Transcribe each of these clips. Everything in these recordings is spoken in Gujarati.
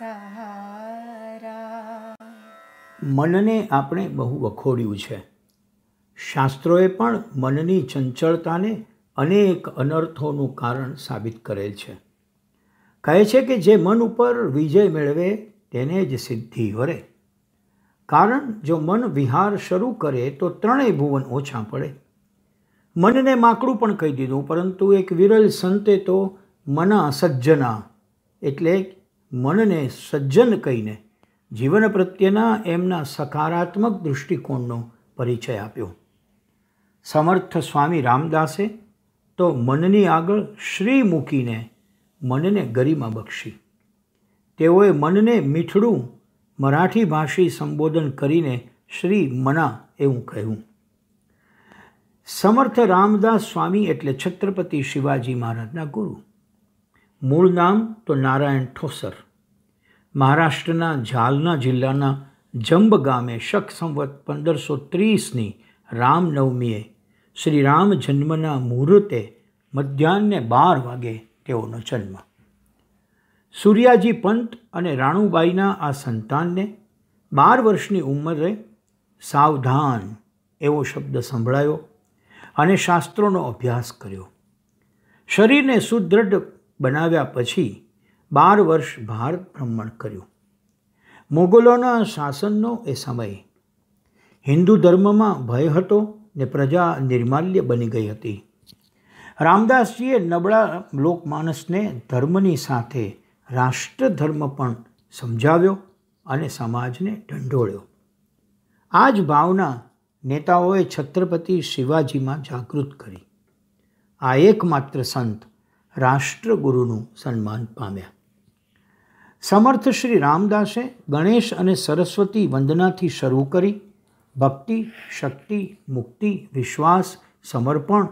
મનને આપણે બહુ વખોડ્યું છે શાસ્ત્રોએ પણ મનની ચંચળતાને અનેક અનર્થોનું કારણ સાબિત કરેલ છે કહે છે કે જે મન ઉપર વિજય મેળવે તેને જ સિદ્ધિ વરે કારણ જો મન વિહાર શરૂ કરે તો ત્રણેય ભુવન ઓછા પડે મનને માકડું પણ કહી દીધું પરંતુ એક વિરલ સંતે તો મના સજ્જના એટલે મનને સજ્જન કહીને જીવન પ્રત્યેના એમના સકારાત્મક દૃષ્ટિકોણનો પરિચય આપ્યો સમર્થ સ્વામી રામદાસે તો મનની આગળ શ્રી મૂકીને મનને ગરિમા બક્ષી તેઓએ મનને મીઠડું મરાઠી ભાષી સંબોધન કરીને શ્રી મના એવું કહ્યું સમર્થ રામદાસ સ્વામી એટલે છત્રપતિ શિવાજી મહારાજના ગુરુ મૂળ નામ તો નારાયણ ઠોસર મહારાષ્ટ્રના ઝાલના જિલ્લાના જંબ ગામે શક સંવત પંદરસો ત્રીસની રામનવમીએ શ્રી રામ જન્મના મુહૂર્તે મધ્યાહને બાર વાગે તેઓનો જન્મ સૂર્યાજી પંત અને રાણુબાઈના આ સંતાનને બાર વર્ષની ઉંમરે સાવધાન એવો શબ્દ સંભળાયો અને શાસ્ત્રોનો અભ્યાસ કર્યો શરીરને સુદૃઢ બનાવ્યા પછી બાર વર્ષ ભારત ભ્રમણ કર્યું મોગલોના શાસનનો એ સમય હિન્દુ ધર્મમાં ભય હતો ને પ્રજા નિર્માલ્ય બની ગઈ હતી રામદાસજીએ નબળા લોકમાનસને ધર્મની સાથે રાષ્ટ્રધર્મ પણ સમજાવ્યો અને સમાજને ઢંઢોળ્યો આ જ ભાવના નેતાઓએ છત્રપતિ શિવાજીમાં જાગૃત કરી આ એકમાત્ર સંત રાષ્ટ્રગુરુનું સન્માન પામ્યા સમર્થ શ્રી રામદાસે ગણેશ અને સરસ્વતી વંદનાથી શરૂ કરી ભક્તિ શક્તિ મુક્તિ વિશ્વાસ સમર્પણ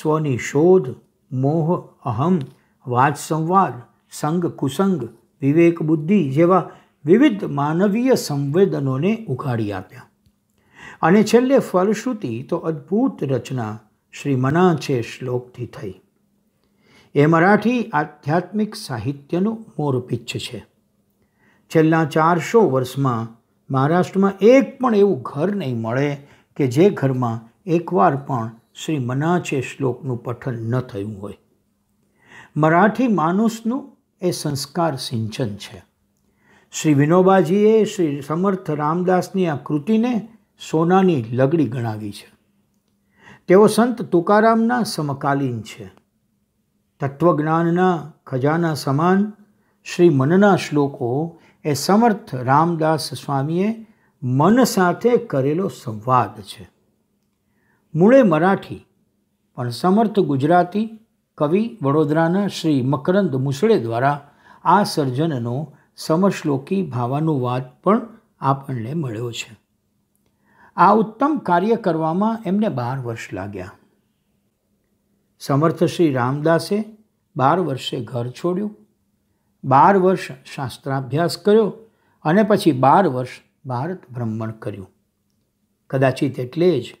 સ્વની શોધ મોહ અહમ વાદ સંવાદ સંગ કુસંગ વિવેક બુદ્ધિ જેવા વિવિધ માનવીય સંવેદનોને ઉઘાડી આપ્યા અને છેલ્લે ફલશ્રુતિ તો અદ્ભુત રચના શ્રી મના છે શ્લોકથી થઈ એ મરાઠી આધ્યાત્મિક સાહિત્યનું મોરપિચ્છ છે છેલ્લા ચારસો વર્ષમાં મહારાષ્ટ્રમાં એક પણ એવું ઘર નહીં મળે કે જે ઘરમાં એકવાર પણ શ્રી મનાચે શ્લોકનું પઠન ન થયું હોય મરાઠી માનુસનું એ સંસ્કાર સિંચન છે શ્રી વિનોબાજીએ શ્રી સમર્થ રામદાસની આ કૃતિને સોનાની લગડી ગણાવી છે તેઓ સંત તુકારામના સમકાલીન છે તત્વજ્ઞાનના ખજાના સમાન શ્રી મનના શ્લોકો એ સમર્થ રામદાસ સ્વામીએ મન સાથે કરેલો સંવાદ છે મૂળે મરાઠી પણ સમર્થ ગુજરાતી કવિ વડોદરાના શ્રી મકરંદ મુસળે દ્વારા આ સર્જનનો સમશ્લોકી ભાવાનુવાદ પણ આપણને મળ્યો છે આ ઉત્તમ કાર્ય કરવામાં એમને બાર વર્ષ લાગ્યા સમર્થ શ્રી રામદાસે બાર વર્ષે ઘર છોડ્યું બાર વર્ષ શાસ્ત્રાભ્યાસ કર્યો અને પછી બાર વર્ષ ભારત ભ્રમણ કર્યું કદાચિત એટલે જ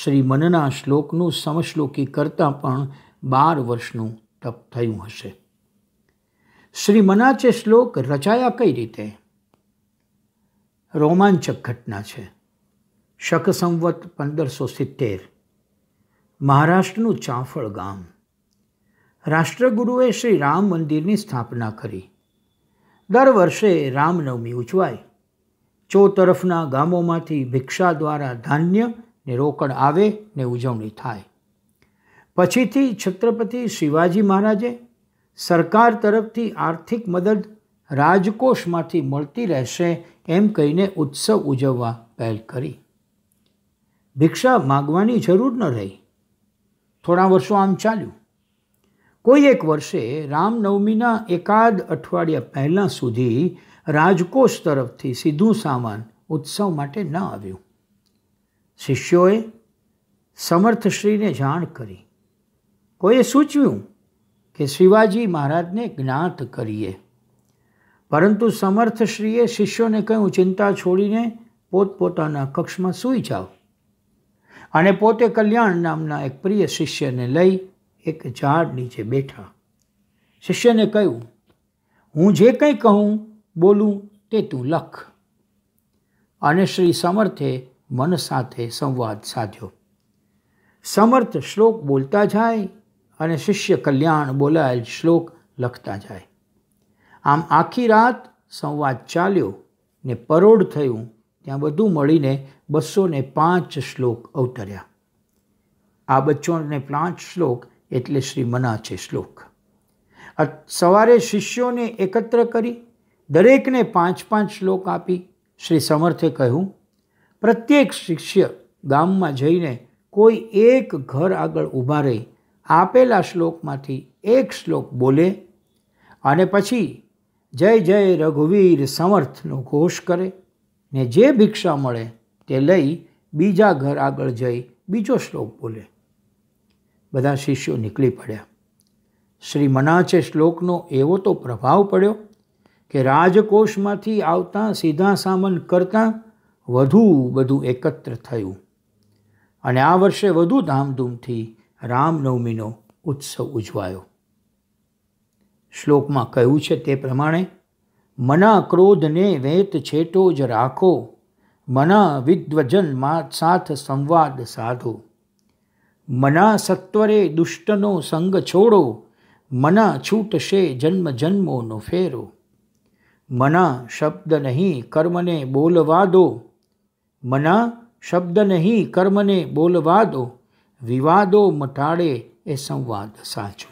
શ્રીમનના શ્લોકનું સમશ્લોકી કરતાં પણ બાર વર્ષનું તપ થયું હશે શ્રી મનાચે શ્લોક રચાયા કઈ રીતે રોમાંચક ઘટના છે શક સંવત પંદરસો સિત્તેર મહારાષ્ટ્રનું ચાંફળ ગામ રાષ્ટ્રગુરુએ શ્રી રામ મંદિરની સ્થાપના કરી દર વર્ષે રામનવમી ઉજવાય ચોતરફના ગામોમાંથી ભિક્ષા દ્વારા ધાન્ય ને રોકડ આવે ને ઉજવણી થાય પછીથી છત્રપતિ શિવાજી મહારાજે સરકાર તરફથી આર્થિક મદદ રાજકોષમાંથી મળતી રહેશે એમ કહીને ઉત્સવ ઉજવવા પહેલ કરી ભિક્ષા માગવાની જરૂર ન રહી થોડા વર્ષો આમ ચાલ્યું કોઈ એક વર્ષે રામનવમીના એકાદ અઠવાડિયા પહેલાં સુધી રાજકોષ તરફથી સીધું સામાન ઉત્સવ માટે ન આવ્યું શિષ્યોએ સમર્થશ્રીને જાણ કરી કોઈએ સૂચવ્યું કે શિવાજી મહારાજને જ્ઞાત કરીએ પરંતુ સમર્થશ્રીએ શિષ્યોને કહ્યું ચિંતા છોડીને પોતપોતાના કક્ષમાં સૂઈ જાઓ અને પોતે કલ્યાણ નામના એક પ્રિય શિષ્યને લઈ એક ઝાડ નીચે બેઠા શિષ્યને કહ્યું હું જે કંઈ કહું બોલું તે તું લખ અને શ્રી સમર્થે મન સાથે સંવાદ સાધ્યો સમર્થ શ્લોક બોલતા જાય અને શિષ્ય કલ્યાણ બોલાયેલ શ્લોક લખતા જાય આમ આખી રાત સંવાદ ચાલ્યો ને પરોઢ થયું ત્યાં બધું મળીને બસો ને પાંચ શ્લોક અવતર્યા આ બચ્ચોને પાંચ શ્લોક એટલે શ્રી મના છે શ્લોક સવારે શિષ્યોને એકત્ર કરી દરેકને પાંચ પાંચ શ્લોક આપી શ્રી સમર્થે કહ્યું પ્રત્યેક શિષ્ય ગામમાં જઈને કોઈ એક ઘર આગળ ઊભા રહી આપેલા શ્લોકમાંથી એક શ્લોક બોલે અને પછી જય જય રઘુવીર સમર્થનો ઘોષ કરે ને જે ભિક્ષા મળે તે લઈ બીજા ઘર આગળ જઈ બીજો શ્લોક બોલે બધા શિષ્યો નીકળી પડ્યા શ્રી મનાચે શ્લોકનો એવો તો પ્રભાવ પડ્યો કે રાજકોષમાંથી આવતા સીધા સામન કરતાં વધુ બધું એકત્ર થયું અને આ વર્ષે વધુ ધામધૂમથી રામનવમીનો ઉત્સવ ઉજવાયો શ્લોકમાં કહ્યું છે તે પ્રમાણે મના ક્રોધને વેત છેટો જ રાખો મના વિદ્વજન સાથ સંવાદ સાધો મના સત્વરે દુષ્ટનો સંગ છોડો મના છૂટશે જન્મ જન્મોનો ફેરો મના શબ્દ નહીં કર્મને બોલવા દો મના શબ્દ નહીં કર્મને બોલવા દો વિવાદો મટાડે એ સંવાદ સાચો